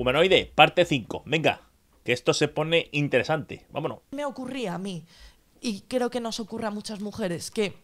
Humanoide, parte 5. Venga, que esto se pone interesante. Vámonos. Me ocurría a mí, y creo que nos ocurre a muchas mujeres, que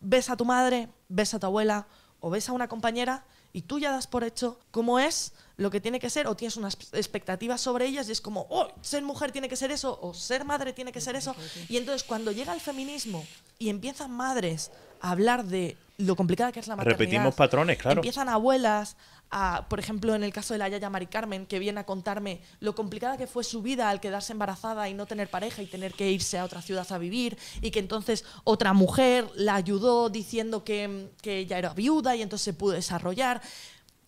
ves a tu madre, ves a tu abuela o ves a una compañera y tú ya das por hecho cómo es lo que tiene que ser o tienes unas expectativas sobre ellas y es como, oh, ser mujer tiene que ser eso o ser madre tiene que ser eso. Y entonces cuando llega el feminismo y empiezan madres a hablar de lo complicada que es la maternidad. Repetimos patrones, claro. Empiezan abuelas, a, por ejemplo, en el caso de la Yaya Mari Carmen, que viene a contarme lo complicada que fue su vida al quedarse embarazada y no tener pareja y tener que irse a otra ciudad a vivir, y que entonces otra mujer la ayudó diciendo que, que ella era viuda y entonces se pudo desarrollar.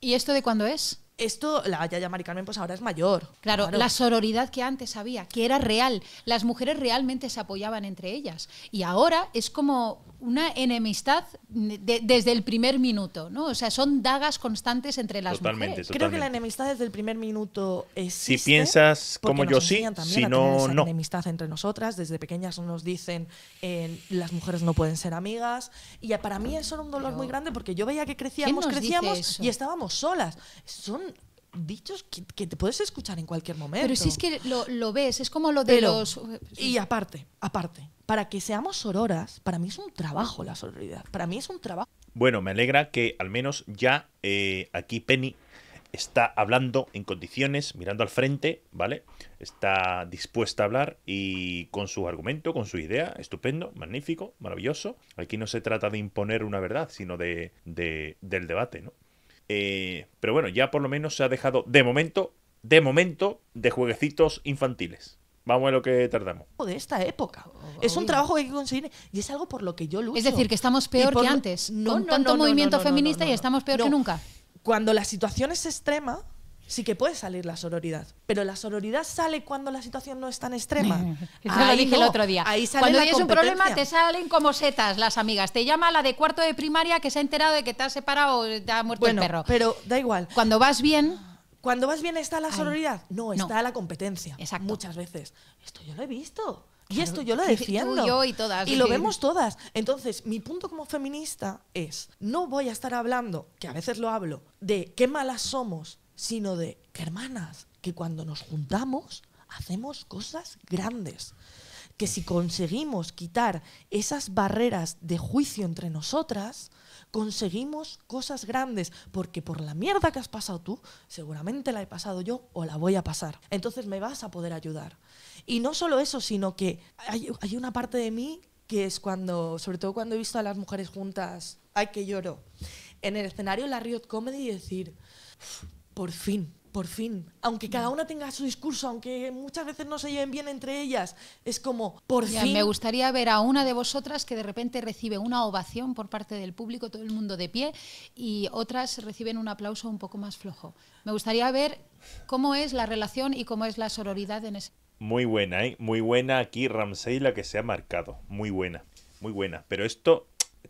¿Y esto de cuándo es? esto, la Yaya Mari Carmen, pues ahora es mayor. claro, la sororidad que antes había, que era real. Las mujeres realmente se apoyaban entre ellas. Y ahora es como una enemistad desde el primer minuto, ¿no? O sea, son dagas constantes entre las mujeres. Totalmente. Creo que la enemistad desde el primer minuto existe. Si piensas como yo sí, si no, esa no. enemistad entre nosotras. Desde pequeñas nos dicen eh, las mujeres no pueden ser amigas. Y para mí eso era un dolor muy grande porque yo veía que crecíamos, crecíamos y estábamos solas. Son dichos que, te puedes escuchar en cualquier momento. Pero si es que lo, ves, es como lo de los... Eh, y aparte, aparte, para que seamos sororas, para mí es un trabajo la sororidad, para mí es un trabajo. Bueno, me alegra que al menos ya eh, aquí Penny está hablando en condiciones, mirando al frente, ¿vale? Está dispuesta a hablar y con su argumento, con su idea, estupendo, magnífico, maravilloso. Aquí no se trata de imponer una verdad, sino de del debate, ¿no? Eh, pero bueno, ya por lo menos se ha dejado de momento, de momento, de jueguecitos infantiles. Vamos a lo que tardamos. De esta época. Oh, es un trabajo que hay que conseguir y es algo por lo que yo lucho. Es decir, que estamos peor que antes. No, con tanto movimiento feminista y estamos peor que nunca. Cuando la situación es extrema, sí que puede salir la sororidad. Pero la sororidad sale cuando la situación no es tan extrema. lo dije el otro día. Ahí sale cuando tienes un problema te salen como setas las amigas. Te llama la de cuarto de primaria que se ha enterado de que te has separado o te ha muerto el perro. Pero da igual. Cuando vas bien... Cuando vas bien está la sororidad. no, está la competencia. Exacto. Muchas veces. Esto yo lo he visto. Y esto yo lo defiendo. yo y todas. Y lo vemos todas. Entonces, mi punto como feminista es, no voy a estar hablando, que a veces lo hablo, de qué malas somos sino de que hermanas, que cuando nos juntamos hacemos cosas grandes, que si conseguimos quitar esas barreras de juicio entre nosotras, conseguimos cosas grandes, porque por la mierda que has pasado tú, seguramente la he pasado yo o la voy a pasar. Entonces me vas a poder ayudar. Y no solo eso, sino que hay, una parte de mí que es cuando, sobre todo cuando he visto a las mujeres juntas, ay que lloro, en el escenario de la Riot Comedy y decir, por fin, por fin. Aunque cada una tenga su discurso, aunque muchas veces no se lleven bien entre ellas, es como, por fin. Me gustaría ver a una de vosotras que de repente recibe una ovación por parte del público, todo el mundo de pie, y otras reciben un aplauso un poco más flojo. Me gustaría ver cómo es la relación y cómo es la sororidad en ese. Muy buena, ¿eh? Muy buena aquí Ramsey la que se ha marcado. Muy buena, muy buena. Pero esto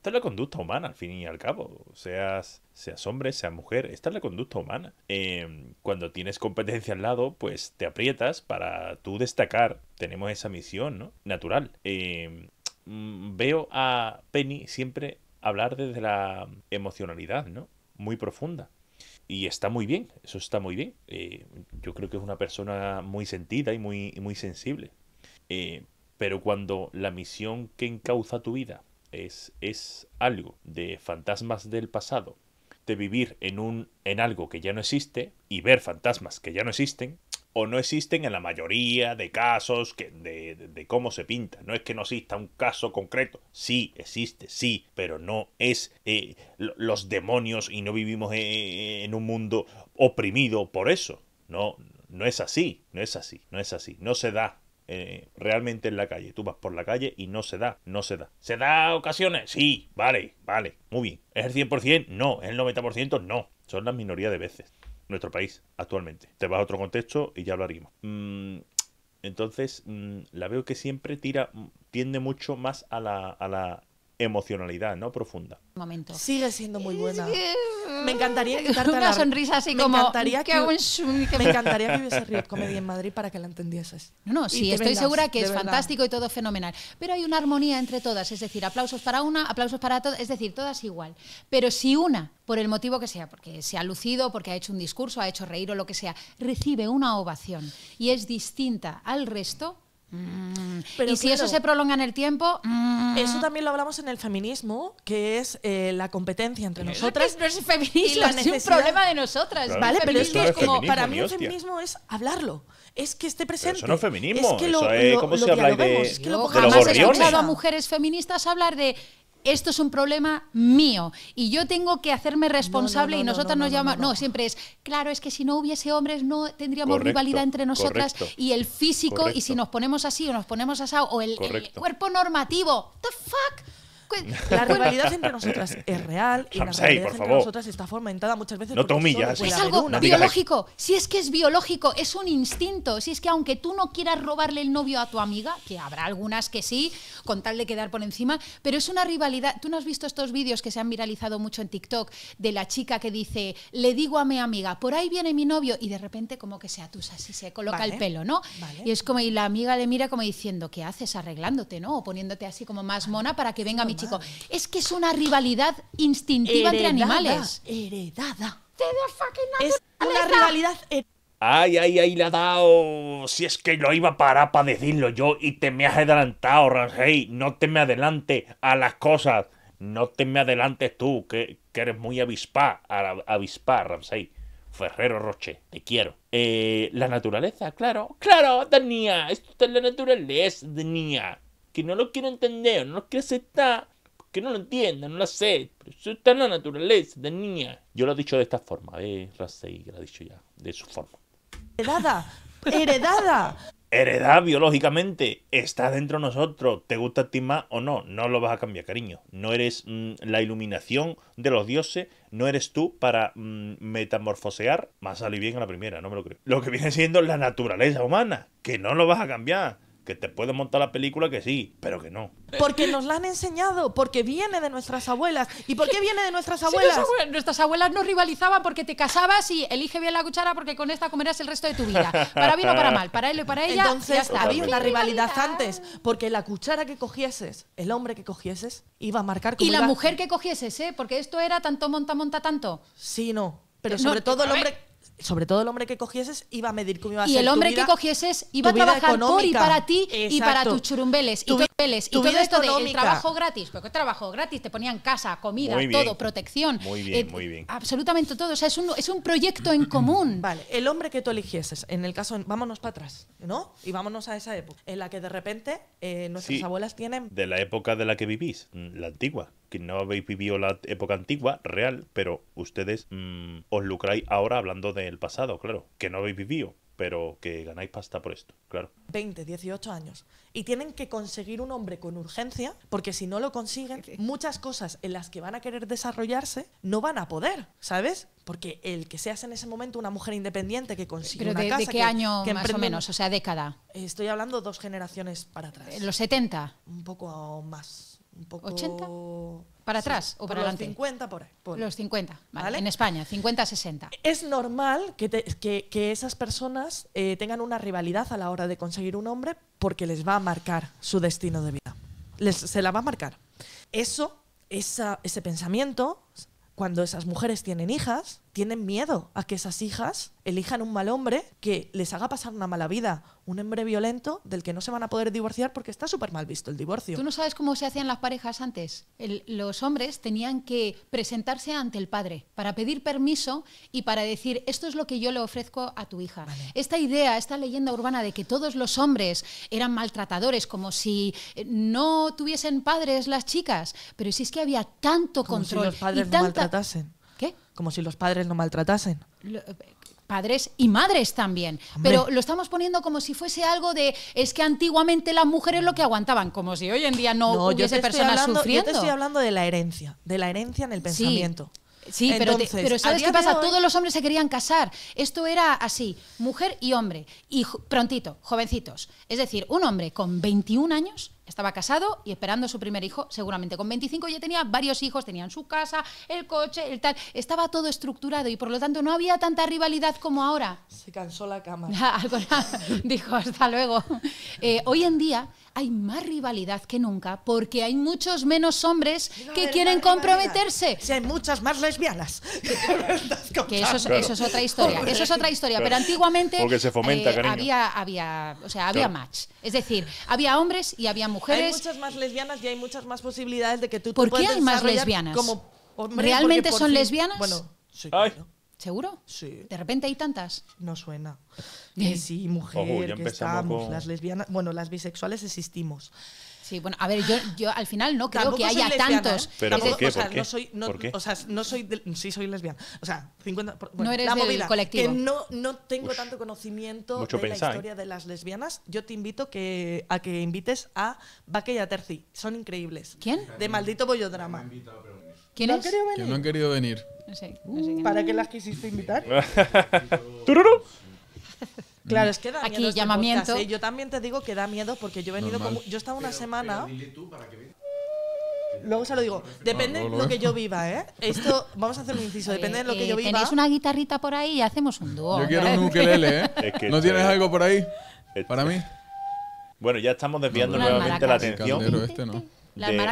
es la conducta humana, al fin y al cabo. Seas, seas hombre, seas mujer, esta es la conducta humana. Em, cuando tienes competencia al lado, pues te aprietas para tú destacar. Tenemos esa misión, ¿no? Natural. Em, mm, veo a Penny siempre hablar desde la emocionalidad, ¿no? Muy profunda. Y está muy bien, eso está muy bien. Eh, yo creo que es una persona muy sentida y muy, muy sensible. Eh, pero cuando la misión que encauza tu vida es, algo de fantasmas del pasado, de vivir en, un, en algo que ya no existe y ver fantasmas que ya no existen, o no existen en la mayoría de casos que, de, de, cómo se pinta. No es que no exista un caso concreto. Sí, existe, sí, pero no es eh, los demonios y no vivimos eh, eh, en un mundo oprimido por eso. No, no es así, no es así, no es así. No se da eh, realmente en la calle. Tú vas por la calle y no se da, no se da. ¿Se da ocasiones? Sí, vale, vale, muy bien. ¿Es el 100%? No. ¿Es el 90%? No. Son las minoría de veces. Nuestro país, actualmente. Te vas a otro contexto y ya hablaremos mm, entonces, mm, la veo que siempre tira, tiende mucho más a la, emocionalidad, ¿no? Profunda. Momento. Sigue siendo muy buena me encantaría una me encantaría que, me encantaría hubiese Riot Comedy en Madrid para que la entendieses. No, no, sí, estoy segura que es fantástico y todo fenomenal, pero hay una armonía entre todas, es decir, aplausos para una, aplausos para todas, es decir, todas igual. Pero si una, por el motivo que sea, porque se ha lucido, porque ha hecho un discurso, ha hecho reír o lo que sea, recibe una ovación y es distinta al resto, Mm. y si eso se prolonga en el tiempo. Mm. Eso también lo hablamos en el feminismo, que es eh, la competencia entre nosotras. No es feminismo, es un problema de nosotras. vale, pero para mí el feminismo es hablarlo. Es que esté presente. eso no es feminismo. Es que lo, eso es, he escuchado a mujeres feministas hablar de esto es un problema mío y yo tengo que hacerme responsable y nosotras nos llamamos, no, siempre es, claro, es que si no hubiese hombres no tendríamos rivalidad entre nosotras y el físico y si nos ponemos así o nos ponemos asado o el, el cuerpo normativo, the fuck la rivalidad entre nosotras es real y la rivalidad entre nosotras está fomentada muchas veces. No te humillas. Es algo biológico. Si es que es biológico, es un instinto. Si es que aunque tú no quieras robarle el novio a tu amiga, que habrá algunas que sí, con tal de quedar por encima, pero es una rivalidad. Tú no has visto estos vídeos que se han viralizado mucho en TikTok de la chica que dice, le digo a mi amiga, por ahí viene mi novio, y de repente como que se atusa, así se coloca el pelo, ¿no? Y es como, y la amiga le mira como diciendo, ¿qué haces arreglándote, ¿no? O poniéndote así como más mona para que venga mi chico. Es que es una rivalidad instintiva entre animales. Heredada. Es una rivalidad Ay, ay, ay, la ha dado. Si es que lo iba parar para decirlo yo y te me has adelantado, Ramsey. No te me adelante a las cosas. No te me adelantes tú, que, eres muy avispa, Avispá, Ramsey. Ferrero Roche, te quiero. Eh, la naturaleza, claro, claro, Dania, esto es la naturaleza, Dania que no lo quiero entender, no lo quiero aceptar, Que no lo entienda, no lo sé. Pero eso está en la naturaleza de niña. Yo lo he dicho de esta forma, de Rasei, y lo he dicho ya, de su forma. Heredada, heredada. Heredada biológicamente, está dentro de nosotros, te gusta a ti más o no, no lo vas a cambiar, cariño. No eres mm, la iluminación de los dioses, no eres tú para mm, metamorfosear. Más salí bien en la primera, no me lo creo. Lo que viene siendo la naturaleza humana, que no lo vas a cambiar que te puede montar la película que sí, pero que no. Porque nos la han enseñado, porque viene de nuestras abuelas. ¿Y por qué viene de nuestras abuelas? nuestras abuelas no rivalizaban porque te casabas y elige bien la cuchara porque con esta comerás el resto de tu vida. Para bien o para mal, para él o para ella. Entonces ya está. había una rivalidad antes, porque la cuchara que cogieses, el hombre que cogieses, iba a marcar como Y la mujer que cogieses, ¿eh? Porque esto era tanto monta, monta, tanto. Sí, no. Pero sobre todo el hombre sobre todo el hombre que cogieses iba a medir cómo iba a y Y el hombre que cogieses iba a trabajar por y para ti y para tus churumbeles. y, y todo esto de el trabajo gratis. Porque trabajo gratis, te ponían casa, comida, todo, protección. Muy bien, eh, muy bien. Absolutamente todo. O sea, es un, es un proyecto en común. Vale, el hombre que tú eligieses, en el caso, vámonos para atrás, ¿no? Y vámonos a esa época en la que de repente eh, nuestras abuelas tienen. De la época de la que vivís, mm, la antigua que no habéis vivido la época antigua, real, pero ustedes mm, os lucráis ahora hablando del pasado, claro, que no habéis vivido, pero que ganáis pasta por esto, claro. 20, 18 años. Y tienen que conseguir un hombre con urgencia, porque si no lo consiguen, muchas cosas en las que van a querer desarrollarse no van a poder, ¿sabes? Porque el que seas en ese momento una mujer independiente que consigue una casa... ¿De qué año más o menos? O sea, década. Estoy hablando dos generaciones para atrás. ¿En los 70? Un poco más ¿80? ¿Para atrás o para adelante? Los 50 por ahí. los 50, vale, En España, 50-60. Es normal que, esas personas eh, tengan una rivalidad a la hora de conseguir un hombre porque les va a marcar su destino de vida. se la va a marcar. Eso, esa, ese pensamiento, cuando esas mujeres tienen hijas, tienen miedo a que esas hijas elijan un mal hombre que les haga pasar una mala vida, un hombre violento del que no se van a poder divorciar porque está súper mal visto el divorcio. ¿Tú no sabes cómo se hacían las parejas antes? los hombres tenían que presentarse ante el padre para pedir permiso y para decir, esto es lo que yo le ofrezco a tu hija. Esta idea, esta leyenda urbana de que todos los hombres eran maltratadores, como si eh, no tuviesen padres las chicas, pero si es que había tanto control si los padres y tanta, maltratasen ¿Qué? Como si los padres no maltratasen. Eh, padres y madres también. Pero lo estamos poniendo como si fuese algo de es que antiguamente las mujeres lo que aguantaban, como si hoy en día no, hubiese personas sufriendo. Yo te estoy hablando de la herencia, de la herencia en el pensamiento. Sí, pero, ¿sabes qué pasa? Todos los hombres se querían casar. Esto era así, mujer y hombre. Y prontito, jovencitos. Es decir, un hombre con 21 años estaba casado y esperando su primer hijo, seguramente con 25 ya tenía varios hijos, tenían su casa, el coche, el tal, estaba todo estructurado y por lo tanto no había tanta rivalidad como ahora. Se cansó la cámara. Dijo, hasta luego. Eh, hoy en día hay más rivalidad que nunca porque hay muchos menos hombres que quieren comprometerse. hay muchas más lesbianas. eso es, otra historia. Eso es otra historia. Pero antiguamente eh, había, había, o sea, había match. Es decir, había hombres y había mujeres. Hay muchas más lesbianas y hay muchas más posibilidades de que tú. ¿Por qué hay más lesbianas? Como ¿Realmente son lesbianas? Bueno, sí, ¿Seguro? Sí. ¿De repente hay tantas? No suena. Que sí, mujer, que estamos, las lesbianas, bueno, las bisexuales existimos. Sí, bueno, a ver, yo, yo al final no creo que haya ¿eh? tantos. Pero No soy, O sea, no soy sí soy lesbiana. O sea, 50 No eres Que no, no tengo tanto conocimiento de la historia de las lesbianas. Yo te invito que, a que invites a Baque y a Son increíbles. ¿Quién? De maldito bollodrama no han querido venir. No uh, ¿Para que qué las quisiste invitar? Claro, es que da miedo Aquí, este llamamiento. ¿eh? Yo también te digo que da miedo porque yo he venido como. Yo he estado una semana. Luego se lo digo. Ah, depende de lo que yo viva, ¿eh? Esto, vamos a hacer un inciso. Depende de lo que eh, yo viva. Tenéis una guitarrita por ahí y hacemos un dúo. Yo quiero un ukelele, ¿eh? ¿No tienes este- algo por ahí? Este- para mí. Bueno, ya estamos desviando nuevamente la atención. Este, ¿no?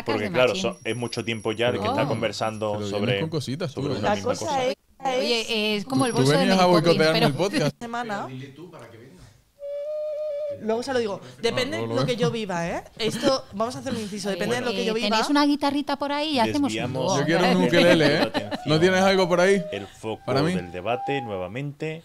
porque claro, es mucho tiempo ya de que está oh. conversando sobre, con cositas, la cosa. Es, Oye, es como el bolso tú venías a boicotearme el podcast. Semana. Luego se lo digo. Depende de lo, que yo viva, ¿eh? Esto, vamos a hacer un inciso. Depende de lo que yo viva. Tenéis una guitarrita por ahí y hacemos un Yo quiero un ukelele, ¿eh? ¿No tienes algo por ahí? El foco del debate nuevamente.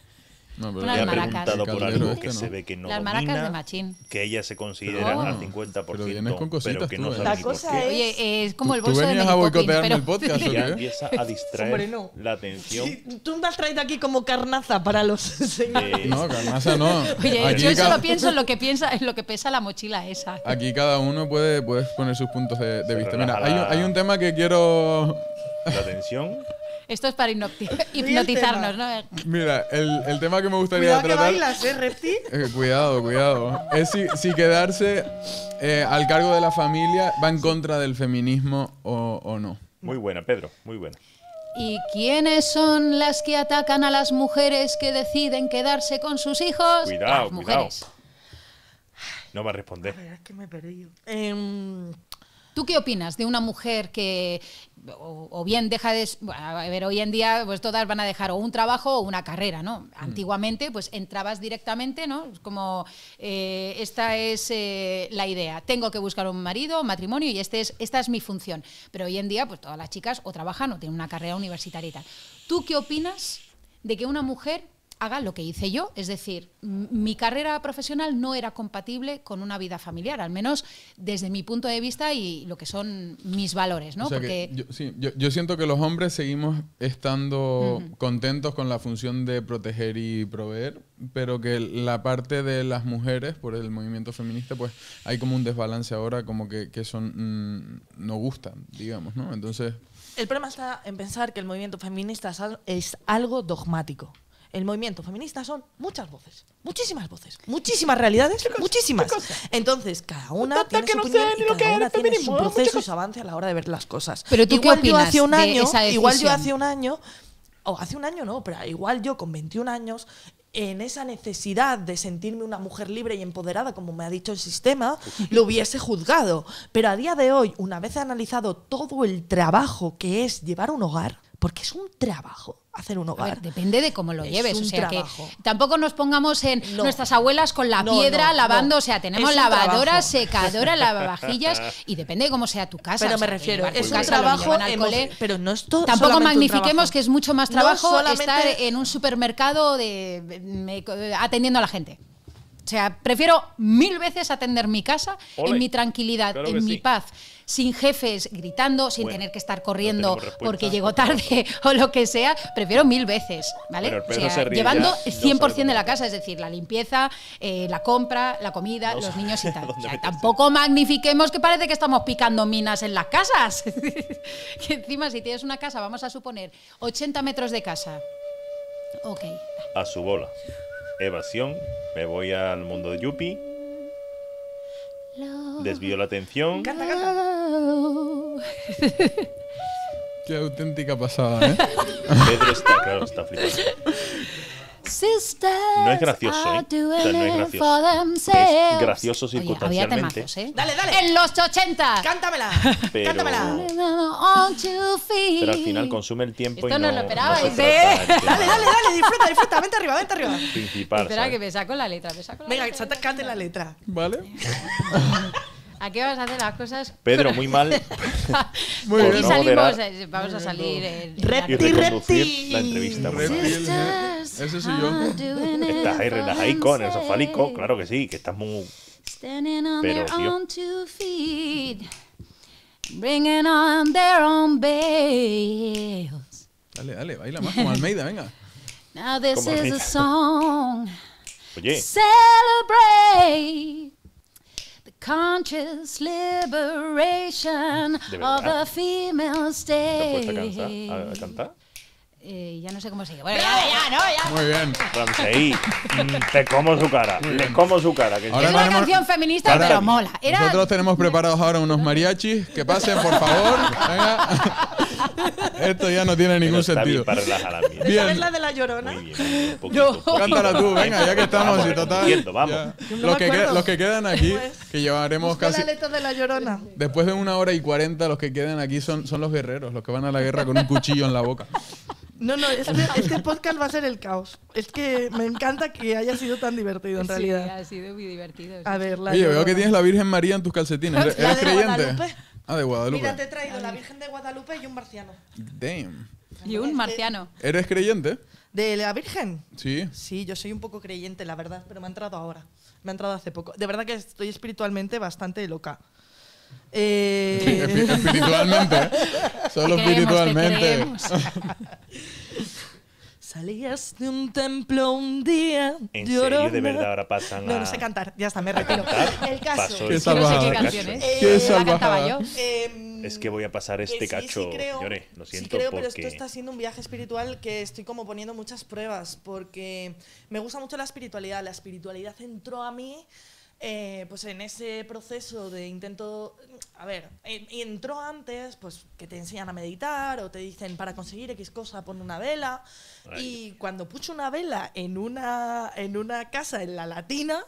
No, pero ha preguntado por algo que se ve que no las domina, de machín. que ella se considera oh. al 50%, pero, con pero que no sabe ¿eh? por qué. Oye, es como el bolso tú venías a boicotearme el podcast. Y ¿eh? empieza a distraer la atención. tú me has traído aquí como carnaza para los señores. Eh, no, carnaza no. Oye, yo solo pienso en lo que piensa, es lo que pesa la mochila esa. Aquí cada uno puede, puede poner sus puntos de, vista. Mira, hay, hay un tema que quiero... La atención esto es para hipnotizarnos, ¿no? Mira, el, tema que me gustaría cuidado tratar. Que bailas, ¿eh, Repti? Eh, cuidado, cuidado. Es si, quedarse eh, al cargo de la familia va en contra del feminismo o, no. Muy buena, Pedro, muy buena. ¿Y quiénes son las que atacan a las mujeres que deciden quedarse con sus hijos? Cuidado, cuidado. No va a responder. es que me he perdido. Em, ¿Tú qué opinas de una mujer que o, bien deja de... A ver, hoy en día pues todas van a dejar o un trabajo o una carrera, ¿no? Mm. Antiguamente pues entrabas directamente, ¿no? Como eh, esta es eh, la idea. Tengo que buscar un marido, un matrimonio y este es, esta es mi función. Pero hoy en día pues todas las chicas o trabajan o tienen una carrera universitaria ¿Tú qué opinas de que una mujer haga lo que hice yo. Es decir, mi carrera profesional no era compatible con una vida familiar, al menos desde mi punto de vista y lo que son mis valores, ¿no? Porque yo, siento que los hombres seguimos estando contentos con la función de proteger y proveer, pero que la parte de las mujeres, por el movimiento feminista, pues hay como un desbalance ahora, como que, que son, mm, no gustan, digamos, ¿no? Entonces... El problema está en pensar que el movimiento feminista es algo dogmático el movimiento feminista son muchas voces, muchísimas voces, muchísimas realidades, muchísimas. Entonces, cada una tiene su una tiene su proceso y su avance a la hora de ver las cosas. Pero tú igual qué yo hace un año, igual yo hace un año o hace un año no, pero igual yo con 21 años en esa necesidad de sentirme una mujer libre y empoderada, como me ha dicho el sistema, lo hubiese juzgado. Pero a día de hoy, una vez analizado todo el trabajo que es llevar un hogar, porque es un trabajo hacer un hogar. depende de cómo lo lleves, o sea que tampoco nos pongamos en nuestras abuelas con la piedra lavando, o sea, tenemos lavadora, secadora, lavavajillas y depende de cómo sea tu casa. Pero me refiero, es un trabajo, pero no es Tampoco magnifiquemos que es mucho más trabajo estar en un supermercado de, atendiendo a la gente. O sea, prefiero mil veces atender mi casa en mi tranquilidad, en mi paz sin jefes gritando, sin tener que estar corriendo porque llegó tarde o lo que sea, prefiero mil veces, ¿vale? llevando el 100% de la casa, es decir, la limpieza, eh, la compra, la comida, los niños y tal. tampoco magnifiquemos que parece que estamos picando minas en las casas. que encima si tienes una casa, vamos a suponer 80 metros de casa. Ok. A su bola. Evasión, me voy al mundo de Yuppie. Desvío la atención. Qué auténtica pasada, ¿eh? Pedro está, claro, está flipando. No es gracioso, ¿eh? no es gracioso. Es gracioso circunstancialmente. Oye, ¿eh? Dale, dale. En los 80. Cántamela. Cántamela. Pero al final consume el tiempo y no, no lo esperaba. ¿eh? dale, dale, dale. Disfruta, disfruta. Vente arriba, vente arriba. Principal. Espera, que me saco la letra. Me saco la Venga, letra. cante la letra. ¿Vale? ¿A qué vas a hacer las cosas? Pedro, muy mal. muy bien. salimos, eh, vamos a salir. El, repti, repti. La entrevista. Reptil, ese soy yo. Estás ahí relajaico en el sofálico, claro que sí, que estás muy. Pero, tío. Bringing on their own Dale, dale, baila más como Almeida, venga. Now this is a song. Oye. Celebrate. Conscious liberation of a female state. Eh, ya no sé cómo sigue. Bueno, ya, ya, no, ya. Muy bien. Mm. te como su cara. Le como su cara. Que es una canción feminista, pero mola. Nosotros tenemos preparados ahora unos mariachis. Que pasen, por favor. Venga. Esto ya no tiene ningún sentido. Para bien. la de la llorona? Muy Cántala tú, venga, ya que estamos. Vamos, total, viendo, vamos. los, que los, que quedan aquí, pues, que llevaremos casi. La de la llorona. Después de una hora y cuarenta, los que quedan aquí son, son los guerreros, los que van a la guerra con un cuchillo en la boca. No, no, este, podcast va a ser el caos. Es que me encanta que haya sido tan divertido, en sí, realidad. ha sido muy divertido. A ver, la veo que tienes la Virgen María en tus calcetines. ¿Eres, creyente? Ah, de Guadalupe. Mira, te he traído la Virgen de Guadalupe y un marciano. Damn. Y un este, marciano. ¿Eres creyente? ¿De la Virgen? Sí. Sí, yo soy un poco creyente, la verdad, pero me ha entrado ahora. Me ha entrado hace poco. De verdad que estoy espiritualmente bastante loca. Eh, espiritualmente. Solo espiritualmente. Salías de un templo un día. En serio, de verdad, ahora pasan. No, a... no sé cantar, ya está, me retiro. El caso. es no sé qué canciones. Eh, la Eh, es que em, voy a pasar este cacho. Lloré, lo siento. Sí, creo, pero esto está siendo un viaje espiritual que estoy como poniendo muchas pruebas porque me gusta mucho la espiritualidad. La espiritualidad entró a mí. Eh, pues en ese proceso de intento, a ver, eh, entró antes, pues que te enseñan a meditar o te dicen para conseguir X cosa pon una vela. Y cuando puso una vela en una casa en la latina,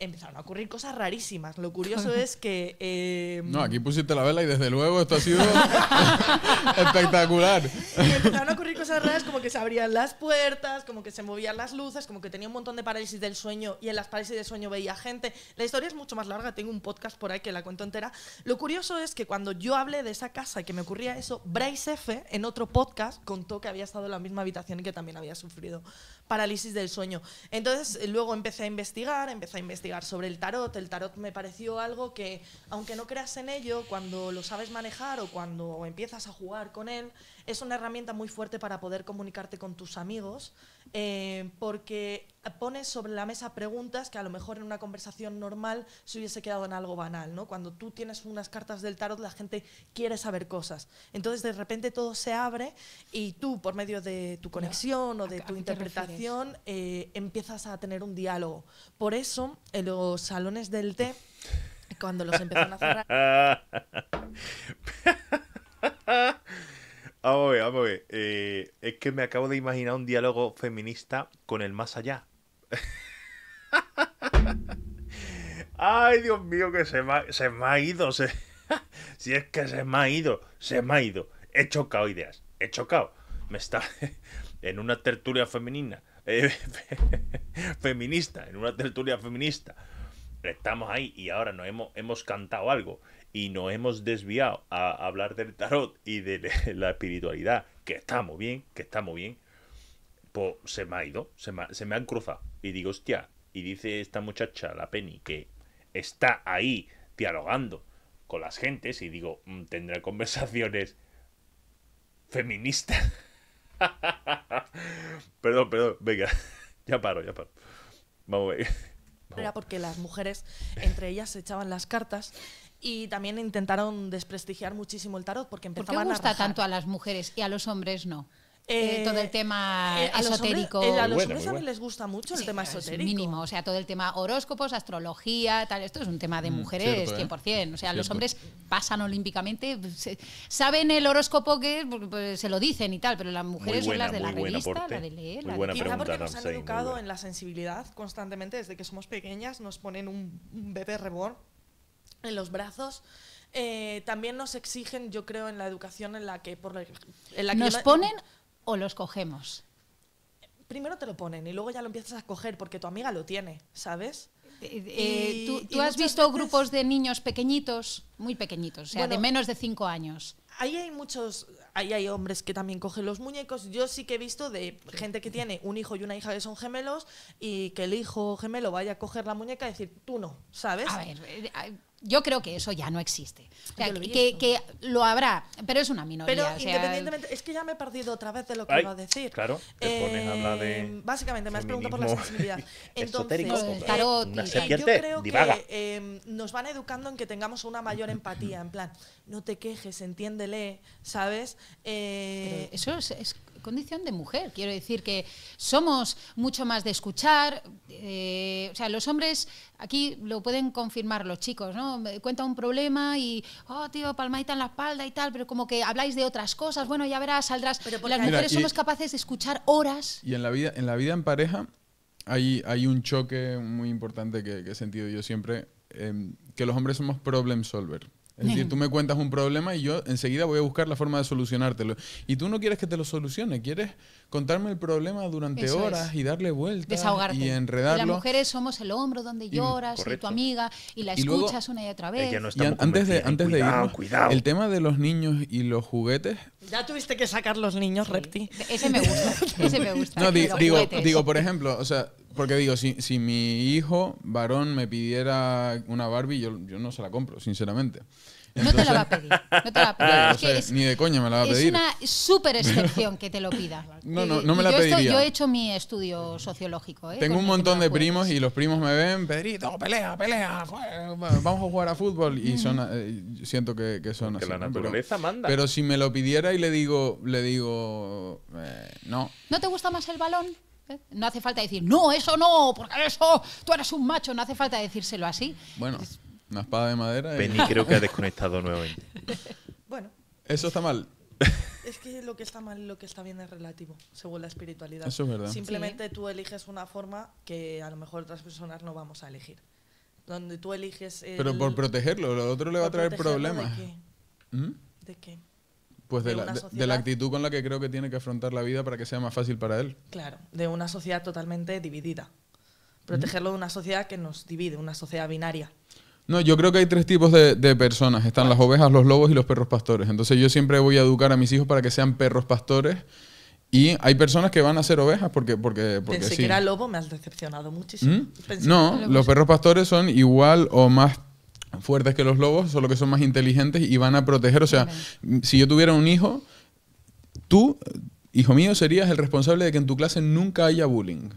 empezaron a ocurrir cosas rarísimas. Lo curioso es que... Em, no, aquí pusiste la vela y desde luego esto ha sido espectacular. empezaron a ocurrir cosas raras como que se abrían las puertas, como que se movían las luces, como que tenía un montón de parálisis del sueño y en las parálisis del sueño veía gente. La historia es mucho más larga, tengo un podcast por ahí que la cuento entera. Lo curioso es que cuando yo hablé de esa casa y que me ocurría eso, Bryce F. en otro podcast contó que había estado en la misma habitación y que también había sufrido parálisis del sueño. Entonces eh, luego empecé a investigar, empecé a investigar sobre el tarot. El tarot me pareció algo que, aunque no creas en ello, cuando lo sabes manejar o cuando empiezas a jugar con él, es una herramienta muy fuerte para poder comunicarte con tus amigos, eh, porque pones sobre la mesa preguntas que a lo mejor en una conversación normal se hubiese quedado en algo banal, ¿no? Cuando tú tienes unas cartas del tarot, la gente quiere saber cosas. Entonces, de repente todo se abre y tú, por medio de tu conexión o de tu interpretación, eh, empiezas a tener un diálogo. Por eso, en los salones del té, cuando los empezaron a cerrar... Vamos a ver, vamos a ver. Eh, es que me acabo de imaginar un diálogo feminista con el más allá. Ay, Dios mío, que se me, ha ido. si es que se me ha ido, se me ha ido. He chocado ideas, he chocado. Me está en una tertulia femenina. Eh, feminista, en una tertulia feminista. Estamos ahí y ahora nos hemos, hemos cantado algo y nos hemos desviado a hablar del tarot y de la espiritualidad, que está muy bien, que está muy bien, pues se me ha ido, se me, han cruzado. Y digo, hostia, y dice esta muchacha, la Penny, que está ahí dialogando con las gentes y digo, mm, tendrá conversaciones feministas. perdón, perdón, venga, ya paro, ya paro. Vamos a ver. Era porque las mujeres entre ellas se echaban las cartas y también intentaron desprestigiar muchísimo el tarot porque empezaban ¿Por qué gusta a tanto a las mujeres y a los hombres no? Eh, eh, todo el tema esotérico eh, a esotérico. Los hombres, a los hombres les gusta mucho el tema esotérico. Es mínimo, o sea, todo el tema horóscopos, astrología, tal, esto es un tema de mm, mujeres, 100%. O sea, los hombres pasan olímpicamente, saben el horóscopo que pues, se lo dicen y tal, pero las mujeres son las de la revista, la de leer. La de... Quizá porque nos han educado en la sensibilidad constantemente, desde que somos pequeñas nos ponen un, un bebé reborn en los brazos. Eh, también nos exigen, yo creo, en la educación en la que... Por la, en la que ¿Nos ponen o los cogemos? Primero te lo ponen y luego ya lo empiezas a coger porque tu amiga lo tiene, ¿sabes? Eh, eh, ¿Tú, has visto grupos de niños pequeñitos, muy pequeñitos, o sea, de menos de cinco años? Ahí hay muchos, ahí hay hombres que también cogen los muñecos. Yo sí que he visto de gente que tiene un hijo y una hija que son gemelos y que el hijo gemelo vaya a coger la muñeca y decir, tú no, ¿sabes? A ver, yo creo que eso ya no existe. que, que, lo habrá, pero es una minoría. Pero independientemente, es que ya me he perdido otra vez de lo que iba a decir. Claro, te eh, pones de. Básicamente, me has preguntado por la sensibilidad. Entonces, yo creo que em, nos van educando en que tengamos una mayor empatía. En plan, no te quejes, entiéndele, ¿sabes? Eh, eso es condición de mujer. Quiero decir que somos mucho más de escuchar. Eh, o sea, los hombres, aquí lo pueden confirmar los chicos, ¿no? Me cuenta un problema y, oh, tío, palmadita en la espalda y tal, pero como que habláis de otras cosas. Bueno, ya verás, saldrás. Pero las mujeres somos capaces de escuchar horas. Y en la vida en, la vida en pareja hay, hay un choque muy importante que, he sentido yo siempre, em, que los hombres somos problem solver es decir, tú me cuentas un problema y yo enseguida voy a buscar la forma de solucionártelo. Y tú no quieres que te lo solucione, quieres contarme el problema durante horas y darle vueltas y enredarlo. las mujeres somos el hombro donde lloras, y, tu amiga, y la escuchas una y otra vez. y antes de, antes de irnos, el tema de los niños y los juguetes. Ya tuviste que sacar los niños, Repti. Ese me gusta, ese me gusta. No, digo, digo, por ejemplo, o sea, porque digo, si, si, mi hijo varón me pidiera una Barbie, yo, no se la compro, sinceramente. no te la va a pedir. ni de coña me la va a pedir. Es una súper excepción que te lo pida. No, no, me la yo yo he hecho mi estudio sociológico. ¿eh? Tengo un montón de primos y los primos me ven, Pedrito, pelea, pelea, vamos a jugar a fútbol. Y mm. son, eh, siento que, son así. la naturaleza pero, manda. Pero si me lo pidiera y le digo, le digo, eh, no. ¿No te gusta más el balón? ¿eh? No hace falta decir, no, eso no, porque eso, tú eres un macho, no hace falta decírselo así. Bueno, una espada de madera. creo que ha desconectado nuevamente. bueno. Eso está mal. Es que lo que está mal y lo que está bien es relativo, según la espiritualidad. Eso es verdad. Simplemente tú eliges una forma que a lo mejor otras personas no vamos a elegir. Donde tú eliges. Pero por protegerlo, lo otro le va a traer problemas. ¿Mm? ¿De qué? ¿De qué? Pues de, la, actitud con la que creo que tiene que afrontar la vida para que sea más fácil para él. Claro, de una sociedad totalmente dividida. Protegerlo de una sociedad que nos divide, una sociedad binaria. No, yo creo que hay tres tipos de, personas. Están las ovejas, los lobos y los perros pastores. Entonces yo siempre voy a educar a mis hijos para que sean perros pastores. Y hay personas que van a ser ovejas porque... porque, porque ¿Mm? Pensé que era lobo, me has decepcionado muchísimo. No, los perros pastores son igual o más fuertes que los lobos, solo que son más inteligentes y van a proteger. O sea, si yo tuviera un hijo, tú, hijo mío, serías el responsable de que en tu clase nunca haya bullying.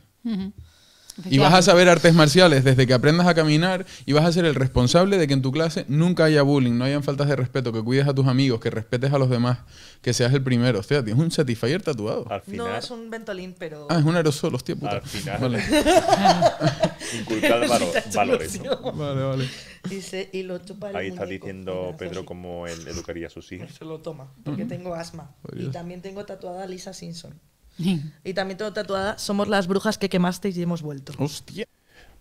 Y vas a saber artes marciales desde que aprendas a caminar y vas a ser el responsable de que en tu clase nunca haya bullying, no hayan faltas de respeto, que cuides a tus amigos, que respetes a los demás, que seas el primero. O sea, tienes un satisfier tatuado. Al final, no, es un ventolín, pero... Ah, es un aerosol, hostia puta. Al final. Vale. Inculcar valores. Vale, vale. Ahí está diciendo Pedro cómo él educaría a sus hijos. Se lo toma, porque tengo asma. y también tengo tatuada a Lisa Simpson y también todo tatuada, somos las brujas que quemasteis y hemos vuelto. Hostia.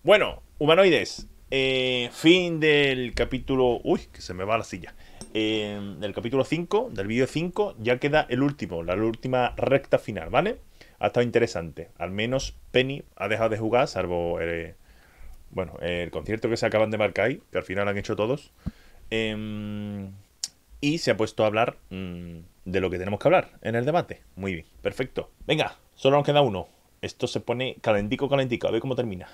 Bueno, humanoides, eh, fin del capítulo... Uy, que se me va la silla. Eh, del capítulo 5, del vídeo 5, ya queda el último, la última recta final, ¿vale? Ha estado interesante. Al menos Penny ha dejado de jugar, salvo... El, eh, bueno, el concierto que se acaban de marcar ahí, que al final han hecho todos. Em, y se ha puesto a hablar mm, de lo que tenemos que hablar en el debate. Muy bien, perfecto. Venga, solo nos queda uno. Esto se pone calentico, calentico. A ver cómo termina.